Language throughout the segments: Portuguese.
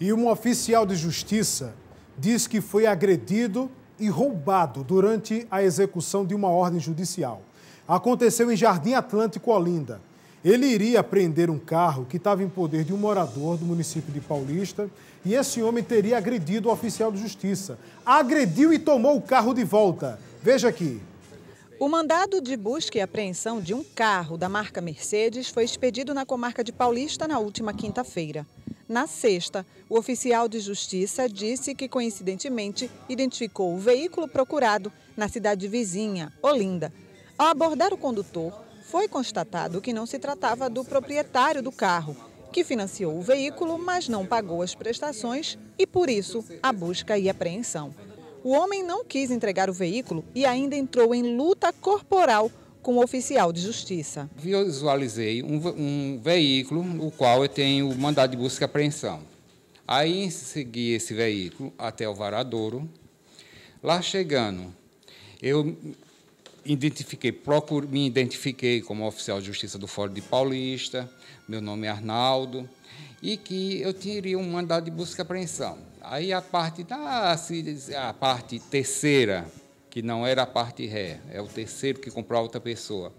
E um oficial de justiça diz que foi agredido e roubado durante a execução de uma ordem judicial. Aconteceu em Jardim Atlântico, Olinda. Ele iria prender um carro que estava em poder de um morador do município de Paulista e esse homem teria agredido o oficial de justiça. Agrediu e tomou o carro de volta. Veja aqui. O mandado de busca e apreensão de um carro da marca Mercedes foi expedido na comarca de Paulista na última quinta-feira. Na sexta, o oficial de justiça disse que, coincidentemente, identificou o veículo procurado na cidade vizinha, Olinda. Ao abordar o condutor, foi constatado que não se tratava do proprietário do carro, que financiou o veículo, mas não pagou as prestações e, por isso, a busca e apreensão. O homem não quis entregar o veículo e ainda entrou em luta corporal com o oficial de justiça. Visualizei um, um veículo, o qual eu tenho mandado de busca e apreensão. Aí segui esse veículo até o Varadouro. Lá chegando, eu identifiquei, procuro, me identifiquei como oficial de justiça do Fórum de Paulista, meu nome é Arnaldo, e que eu teria um mandado de busca e apreensão. Aí a parte da a parte terceira que não era a parte ré, é o terceiro que comprou a outra pessoa.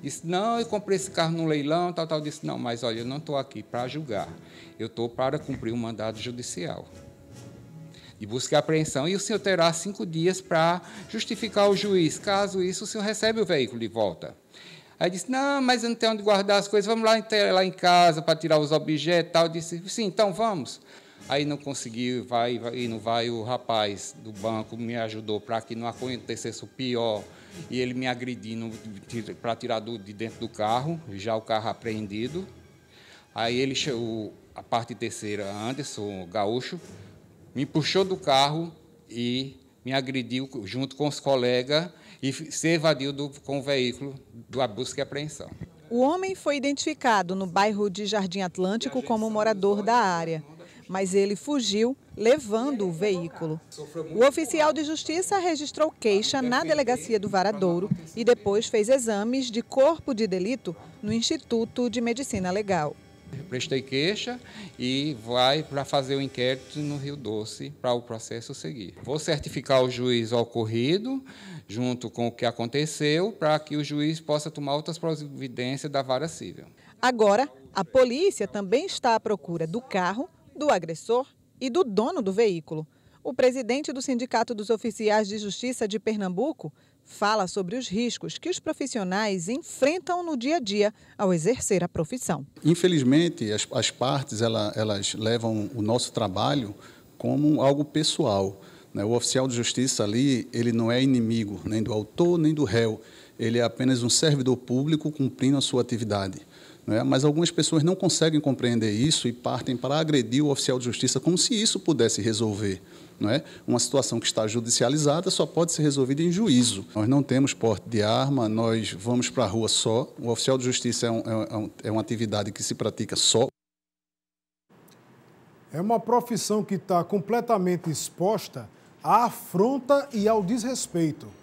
Disse, não, eu comprei esse carro no leilão, tal, tal. Disse, não, mas olha, eu não estou aqui para julgar, eu estou para cumprir um mandado judicial de busca e apreensão, e o senhor terá cinco dias para justificar o juiz. Caso isso, o senhor recebe o veículo de volta. Aí disse, não, mas eu não tenho onde guardar as coisas, vamos lá, então, lá em casa para tirar os objetos e tal. disse, sim, então vamos. Aí não consegui, vai, vai e não vai. O rapaz do banco me ajudou para que não acontecesse o pior. E ele me agredindo para tirar do, de dentro do carro, já o carro apreendido. Aí ele chegou, a parte terceira, Anderson, gaúcho, me puxou do carro e me agrediu junto com os colegas e se evadiu do, com o veículo da busca e apreensão. O homem foi identificado no bairro de Jardim Atlântico como morador da área mas ele fugiu, levando o veículo. O oficial de justiça registrou queixa na delegacia do Varadouro e depois fez exames de corpo de delito no Instituto de Medicina Legal. Prestei queixa e vai para fazer o inquérito no Rio Doce para o processo seguir. Vou certificar o juiz ocorrido, junto com o que aconteceu, para que o juiz possa tomar outras providências da vara civil. Agora, a polícia também está à procura do carro do agressor e do dono do veículo. O presidente do Sindicato dos Oficiais de Justiça de Pernambuco fala sobre os riscos que os profissionais enfrentam no dia a dia ao exercer a profissão. Infelizmente, as, as partes elas, elas levam o nosso trabalho como algo pessoal. Né? O oficial de justiça ali ele não é inimigo nem do autor nem do réu. Ele é apenas um servidor público cumprindo a sua atividade. Né? Mas algumas pessoas não conseguem compreender isso e partem para agredir o oficial de justiça como se isso pudesse resolver. É? Uma situação que está judicializada só pode ser resolvida em juízo. Nós não temos porte de arma, nós vamos para a rua só. O oficial de justiça é, um, é, um, é, é uma atividade que se pratica só. É uma profissão que está completamente exposta à afronta e ao desrespeito.